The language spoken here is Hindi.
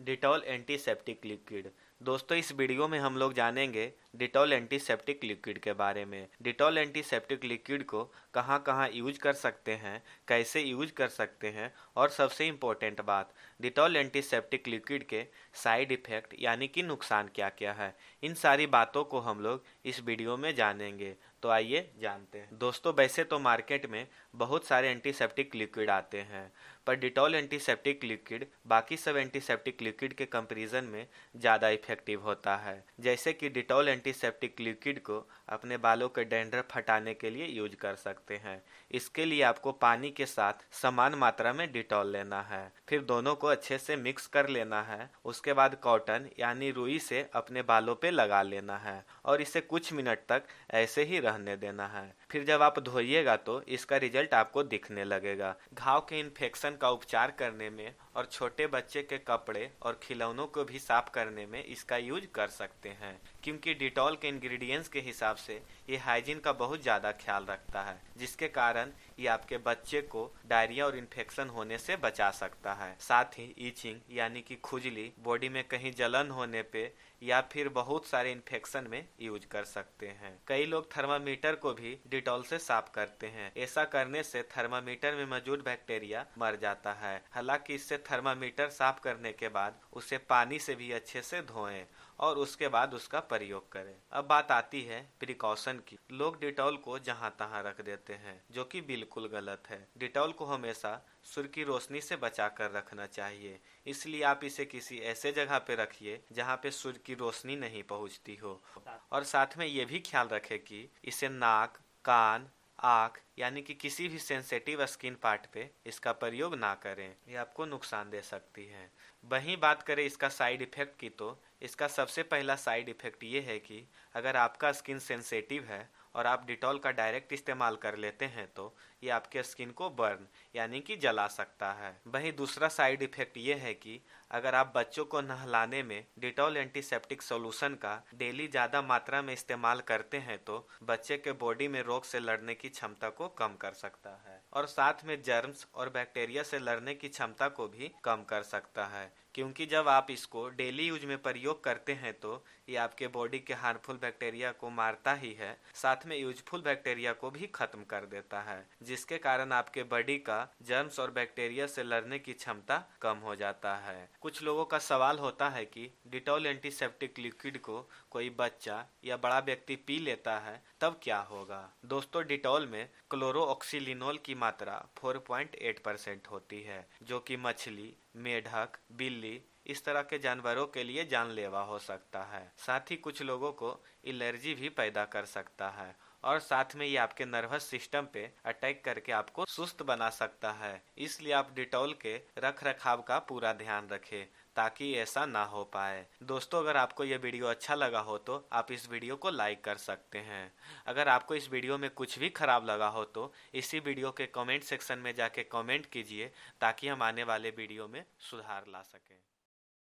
डिटॉल एंटीसेप्टिक लिक्विड दोस्तों इस वीडियो में हम लोग जानेंगे डिटॉल एंटीसेप्टिक लिक्विड के बारे में डिटॉल एंटीसेप्टिक लिक्विड को कहाँ कहाँ यूज कर सकते हैं कैसे यूज कर सकते हैं और सबसे इम्पोर्टेंट बात डिटॉल एंटीसेप्टिक लिक्विड के साइड इफेक्ट यानी कि नुकसान क्या क्या है इन सारी बातों को हम लोग इस वीडियो में जानेंगे तो आइए जानते हैं दोस्तों वैसे तो मार्केट में बहुत सारे एंटीसेप्टिक लिक्विड आते हैं पर डिटॉल एंटीसेप्टिक लिक्विड बाकी सब एंटीसेप्टिक लिक्विड के कंपेरिजन में ज़्यादा इफेक्टिव होता है जैसे कि डिटॉल एंटीसेप्टिक लिक्विड को अपने बालों के डेंडर फटाने के लिए यूज कर सकते हैं इसके लिए आपको पानी के साथ समान मात्रा में डिटॉल लेना है फिर दोनों को अच्छे से मिक्स कर लेना है उसके बाद कॉटन यानी रुई से अपने बालों पे लगा लेना है और इसे कुछ मिनट तक ऐसे ही रहने देना है फिर जब आप धोइएगा तो इसका रिजल्ट आपको दिखने लगेगा घाव के इन्फेक्शन का उपचार करने में और छोटे बच्चे के कपड़े और खिलौनों को भी साफ करने में इसका यूज कर सकते हैं क्योंकि डिटॉल के इंग्रेडिएंट्स के हिसाब से ये हाइजीन का बहुत ज़्यादा ख्याल रखता है जिसके कारण ये आपके बच्चे को डायरिया और इन्फेक्शन होने से बचा सकता है साथ ही ईचिंग यानी कि खुजली बॉडी में कहीं जलन होने पे या फिर बहुत सारे इन्फेक्शन में यूज कर सकते हैं कई लोग थर्मामीटर को भी डिटॉल से साफ करते हैं ऐसा करने से थर्मामीटर में मौजूद बैक्टीरिया मर जाता है हालांकि इससे थर्मामीटर साफ करने के बाद उसे पानी से भी अच्छे से धोएं और उसके बाद उसका प्रयोग करें अब बात आती है प्रिकॉशन की लोग डिटॉल को जहाँ तहाँ रख देते हैं जो कि बिल्कुल गलत है डिटॉल को हमेशा सूर्य की रोशनी से बचा कर रखना चाहिए इसलिए आप इसे किसी ऐसे जगह पे रखिए जहाँ पे सूर्य की रोशनी नहीं पहुँचती हो और साथ में ये भी ख्याल रखे कि इसे नाक कान आँख यानी कि किसी भी सेंसेटिव स्किन पार्ट पे इसका प्रयोग ना करें ये आपको नुकसान दे सकती है वहीं बात करें इसका साइड इफ़ेक्ट की तो इसका सबसे पहला साइड इफ़ेक्ट ये है कि अगर आपका स्किन सेंसेटिव है और आप डिटॉल का डायरेक्ट इस्तेमाल कर लेते हैं तो ये आपके स्किन को बर्न यानी कि जला सकता है वही दूसरा साइड इफेक्ट ये है कि अगर आप बच्चों को नहलाने में डिटॉल एंटीसेप्टिक सोलूशन का डेली ज़्यादा मात्रा में इस्तेमाल करते हैं तो बच्चे के बॉडी में रोग से लड़ने की क्षमता को कम कर सकता है और साथ में जर्म्स और बैक्टीरिया से लड़ने की क्षमता को भी कम कर सकता है क्योंकि जब आप इसको डेली यूज में प्रयोग करते हैं तो ये आपके बॉडी के हार्मफुल बैक्टीरिया को मारता ही है साथ में यूजफुल बैक्टीरिया को भी खत्म कर देता है जिसके कारण आपके बॉडी का जर्म्स और बैक्टीरिया से लड़ने की क्षमता कम हो जाता है कुछ लोगों का सवाल होता है कि डिटॉल एंटीसेप्टिक लिक्विड को कोई बच्चा या बड़ा व्यक्ति पी लेता है तब क्या होगा दोस्तों डिटॉल में क्लोरो ऑक्सीलिनोल की मात्रा 4.8 परसेंट होती है जो कि मछली मेढक बिल्ली बिल्ली इस तरह के जानवरों के लिए जानलेवा हो सकता है साथ ही कुछ लोगों को एलर्जी भी पैदा कर सकता है और साथ में ये आपके नर्वस सिस्टम पे अटैक करके आपको सुस्त बना सकता है इसलिए आप डिटॉल के रख रखाव का पूरा ध्यान रखें ताकि ऐसा ना हो पाए दोस्तों अगर आपको यह वीडियो अच्छा लगा हो तो आप इस वीडियो को लाइक कर सकते हैं अगर आपको इस वीडियो में कुछ भी खराब लगा हो तो इसी वीडियो के कमेंट सेक्शन में जाके कमेंट कीजिए ताकि हम आने वाले वीडियो में सुधार ला सकें